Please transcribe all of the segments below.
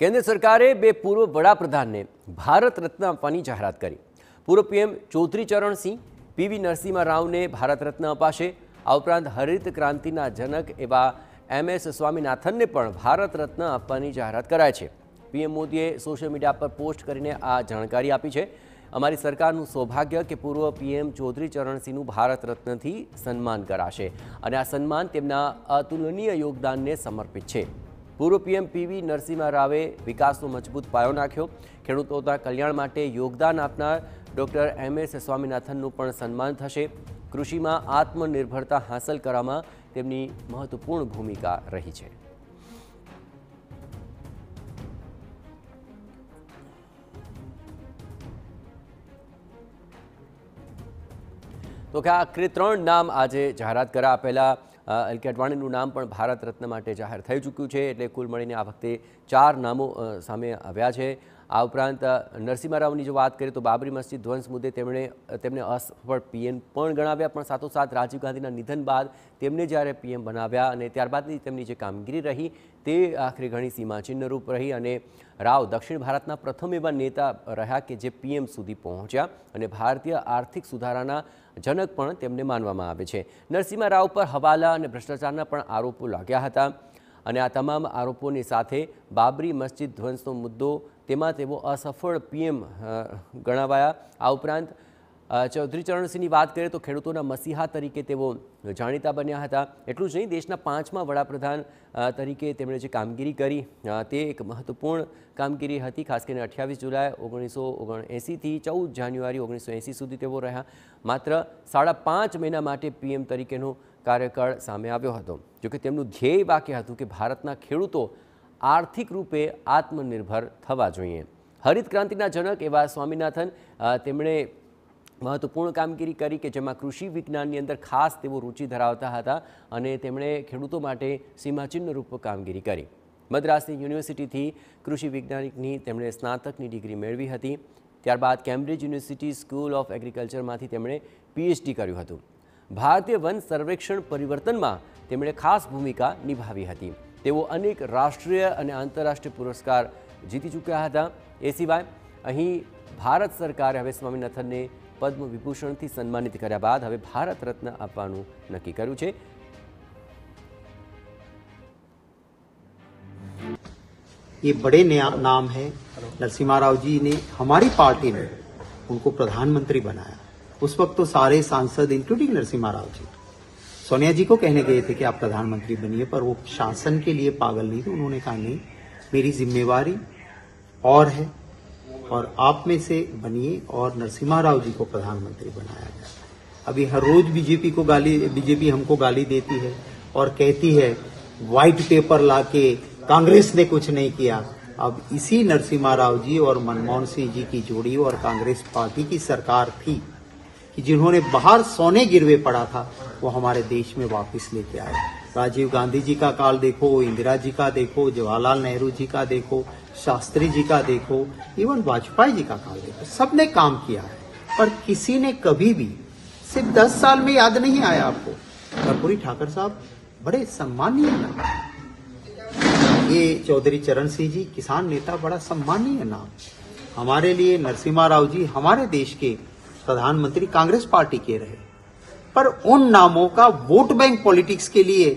કેન્દ્ર સરકારે બે પૂર્વ વડાપ્રધાનને ભારત રત્ન આપવાની જાહેરાત કરી પૂર્વ પીએમ ચૌધરી ચરણસિંહ પીવી નરસિંહ રાવને ભારત રત્ન અપાશે આ ઉપરાંત હરિત ક્રાંતિના જનક એવા એમ એસ સ્વામીનાથનને પણ ભારત રત્ન આપવાની જાહેરાત કરાય છે પીએમ મોદીએ સોશિયલ મીડિયા પર પોસ્ટ કરીને આ જાણકારી આપી છે અમારી સરકારનું સૌભાગ્ય કે પૂર્વ પીએમ ચૌધરી ચરણસિંહનું ભારત રત્નથી સન્માન કરાશે અને આ સન્માન તેમના અતુલનીય યોગદાનને સમર્પિત છે પૂર્વ પીએમ પીવી નરસિંહ રાવે વિકાસનો મજબૂત પાયો નાખ્યો ખેડૂતોના કલ્યાણ માટે યોગદાન આપનાર ડૉક્ટર એમ એસ સ્વામિનાથનનું પણ સન્માન થશે કૃષિમાં આત્મનિર્ભરતા હાંસલ કરવામાં તેમની મહત્વપૂર્ણ ભૂમિકા રહી છે તો કે આખરે ત્રણ નામ આજે જાહેરાત કર્યા પહેલાં એલ કે અડવાણીનું નામ પણ ભારત રત્ન માટે જાહેર થઈ ચૂક્યું છે એટલે કુલ મળીને આ વખતે ચાર નામો સામે આવ્યા છે આ ઉપરાંત નરસિંહ રાવની જો વાત કરીએ તો બાબરી મસ્જિદ ધ્વંસ મુદ્દે તેમણે તેમને અસફળ પીએમ પણ ગણાવ્યા પણ સાથોસાથ રાજીવ ગાંધીના નિધન બાદ તેમને જ્યારે પીએમ બનાવ્યા અને ત્યારબાદની તેમની જે કામગીરી રહી તે આખરે ઘણી સીમાચિહ્નરૂપ રહી અને રાવ દક્ષિણ ભારતના પ્રથમ એવા નેતા રહ્યા કે જે પીએમ સુધી પહોંચ્યા અને ભારતીય આર્થિક સુધારાના જનક પણ તેમને માનવામાં આવે છે નરસિંહ રાવ પર હવાલા અને ભ્રષ્ટાચારના પણ આરોપો લાગ્યા હતા અને આ તમામ આરોપોની સાથે બાબરી મસ્જિદ ધ્વંસનો મુદ્દો તેમાં તેઓ અસફળ પીએમ ગણાવાયા આ ઉપરાંત ચૌધરી ચરણસિંહની વાત કરીએ તો ખેડૂતોના મસીહા તરીકે તેઓ જાણીતા બન્યા હતા એટલું જ નહીં દેશના પાંચમા વડાપ્રધાન તરીકે તેમણે જે કામગીરી કરી તે એક મહત્વપૂર્ણ કામગીરી હતી ખાસ કરીને અઠ્યાવીસ જુલાઈ ઓગણીસો ઓગણએંસીથી ચૌદ જાન્યુઆરી ઓગણીસો એંસી સુધી તેઓ રહ્યા માત્ર સાડા પાંચ મહિના માટે પીએમ તરીકેનો કાર્યકાળ સામે આવ્યો હતો જોકે તેમનું ધ્યેય વાક્ય હતું કે ભારતના ખેડૂતો આર્થિક રૂપે આત્મનિર્ભર થવા જોઈએ હરિત ક્રાંતિના જનક એવા સ્વામિનાથન તેમણે મહત્વપૂર્ણ કામગીરી કરી કે જેમાં કૃષિ વિજ્ઞાનની અંદર ખાસ તેઓ રુચિ ધરાવતા હતા અને તેમણે ખેડૂતો માટે સીમાચિહ્નરૂપ કામગીરી કરી મદ્રાસની યુનિવર્સિટીથી કૃષિ વૈજ્ઞાનિકની તેમણે સ્નાતકની ડિગ્રી મેળવી હતી ત્યારબાદ કેમ્બ્રિજ યુનિવર્સિટી સ્કૂલ ઓફ એગ્રીકલ્ચરમાંથી તેમણે પીએચડી કર્યું હતું ભારતીય વન સર્વેક્ષણ પરિવર્તનમાં તેમણે ખાસ ભૂમિકા નિભાવી હતી તેઓ અનેક રાષ્ટ્રીય અને આંતરરાષ્ટ્રીય પુરસ્કાર જીતી ચૂક્યા હતા એ સિવાય અહીં ભારત સરકારે હવે સ્વામિનાથનને પદ્મ વિભૂષણથી સન્માનિત કર્યા બાદ હવે ભારત રત્ન આપવાનું નક્કી કર્યું છે ये बड़े नाम है नरसिम्हा राव जी ने हमारी पार्टी ने उनको प्रधानमंत्री बनाया उस वक्त तो सारे सांसद इंक्लूडिंग नरसिम्हा राव जी सोनिया जी को कहने गए थे कि आप प्रधानमंत्री बनिए पर वो शासन के लिए पागल नहीं थे उन्होंने कहा नहीं मेरी जिम्मेवारी और है और आप में से बनिए और नरसिम्हा राव जी को प्रधानमंत्री बनाया गया अभी हर रोज बीजेपी को गाली बीजेपी हमको गाली देती है और कहती है व्हाइट पेपर लाके कांग्रेस ने कुछ नहीं किया अब इसी नरसिम्हा राव जी और मनमोहन सिंह जी की जोड़ी और कांग्रेस पार्टी की सरकार थी कि जिन्होंने बाहर सोने गिरवे पड़ा था वो हमारे देश में वापस लेके आए राजीव गांधी जी का काल देखो इंदिरा जी का देखो जवाहरलाल नेहरू जी का देखो शास्त्री जी का देखो इवन वाजपेयी जी का काल देखो सबने काम किया है पर किसी ने कभी भी सिर्फ दस साल में याद नहीं आया आपको कर्पूरी ठाकर साहब बड़े सम्मानीय नाम ये चौधरी चरण सिंह जी किसान नेता बड़ा सम्मानीय नाम हमारे लिए नरसिम्हा राव जी हमारे देश के प्रधानमंत्री कांग्रेस पार्टी के रहे पर उन नामों का वोट बैंक पॉलिटिक्स के लिए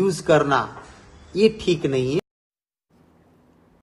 यूज करना ये ठीक नहीं है